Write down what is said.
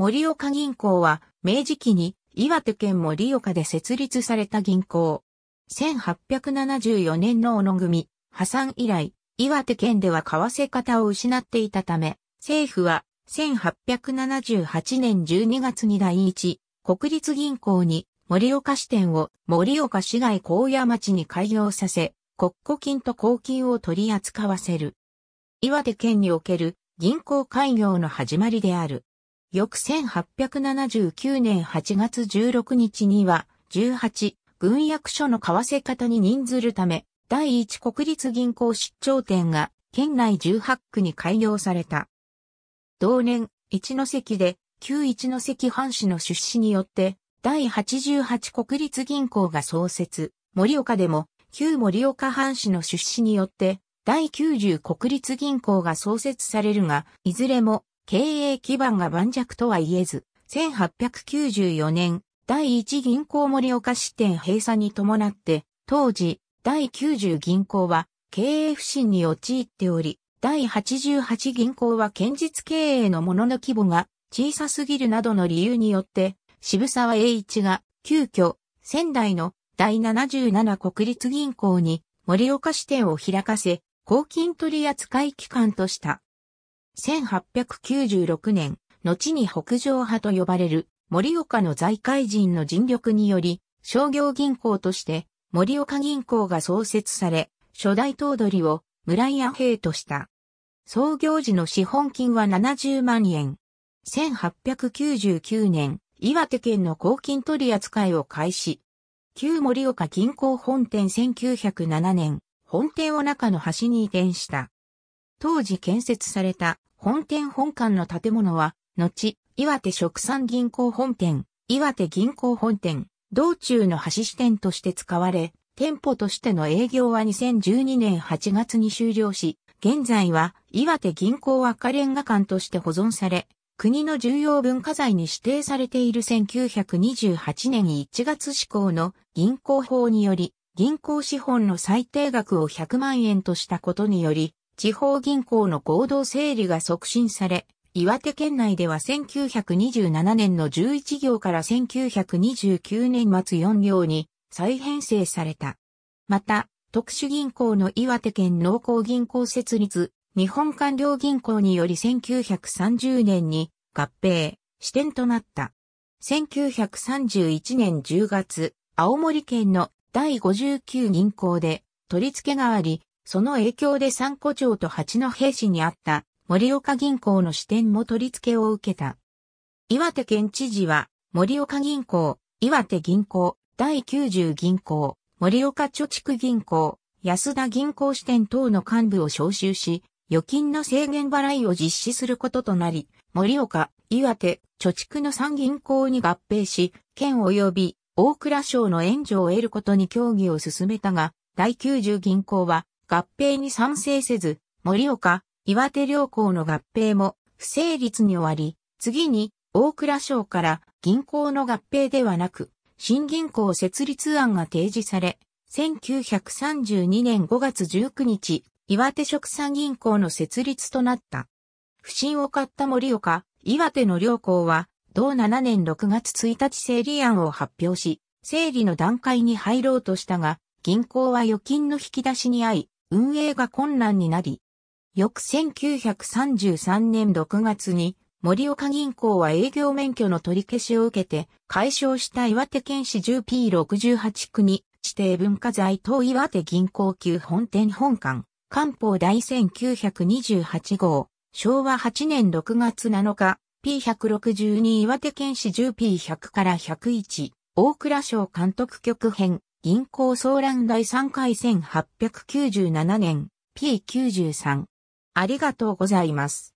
森岡銀行は、明治期に岩手県森岡で設立された銀行。1874年の小野組、破産以来、岩手県では為替方を失っていたため、政府は1878年12月に第1国立銀行に森岡支店を森岡市街高野町に開業させ、国庫金と公金を取り扱わせる。岩手県における銀行開業の始まりである。翌1879年8月16日には、18、軍役所の為替方に任ずるため、第一国立銀行出張店が、県内18区に開業された。同年、一関で、旧一関藩士の出資によって、第88国立銀行が創設、盛岡でも、旧盛岡藩士の出資によって、第90国立銀行が創設されるが、いずれも経営基盤が盤石とは言えず、1894年、第一銀行森岡支店閉鎖に伴って、当時、第90銀行は経営不振に陥っており、第88銀行は堅実経営のものの規模が小さすぎるなどの理由によって、渋沢栄一が急遽仙台の第77国立銀行に森岡支店を開かせ、公金取扱機関とした。1896年、後に北上派と呼ばれる森岡の財界人の尽力により、商業銀行として森岡銀行が創設され、初代頭取を村井屋平とした。創業時の資本金は70万円。1899年、岩手県の公金取扱いを開始。旧森岡銀行本店1907年、本店を中の橋に移転した。当時建設された本店本館の建物は、後、岩手食産銀行本店、岩手銀行本店、道中の橋支店として使われ、店舗としての営業は2012年8月に終了し、現在は岩手銀行赤レンガ館として保存され、国の重要文化財に指定されている1928年1月施行の銀行法により、銀行資本の最低額を100万円としたことにより、地方銀行の合同整理が促進され、岩手県内では1927年の11行から1929年末4行に再編成された。また、特殊銀行の岩手県農工銀行設立、日本官僚銀行により1930年に合併、支店となった。1931年10月、青森県の第59銀行で取り付けがあり、その影響で三古町と八戸市にあった盛岡銀行の支店も取り付けを受けた。岩手県知事は、盛岡銀行、岩手銀行、第90銀行、盛岡貯蓄銀行、安田銀行支店等の幹部を招集し、預金の制限払いを実施することとなり、盛岡、岩手、貯蓄の3銀行に合併し、県及び大蔵省の援助を得ることに協議を進めたが、第90銀行は合併に賛成せず、盛岡、岩手両校の合併も不成立に終わり、次に大倉省から銀行の合併ではなく、新銀行設立案が提示され、1932年5月19日、岩手食産銀行の設立となった。不審を買った盛岡、岩手の両校は、同7年6月1日整理案を発表し、整理の段階に入ろうとしたが、銀行は預金の引き出しに合い、運営が困難になり、翌1933年6月に森岡銀行は営業免許の取り消しを受けて、解消した岩手県市 10P68 区に指定文化財等岩手銀行級本店本館、官報第1928号、昭和8年6月7日、P162 岩手県市 10P100 から101、大倉省監督局編、銀行騒乱第3回1897年 P93。ありがとうございます。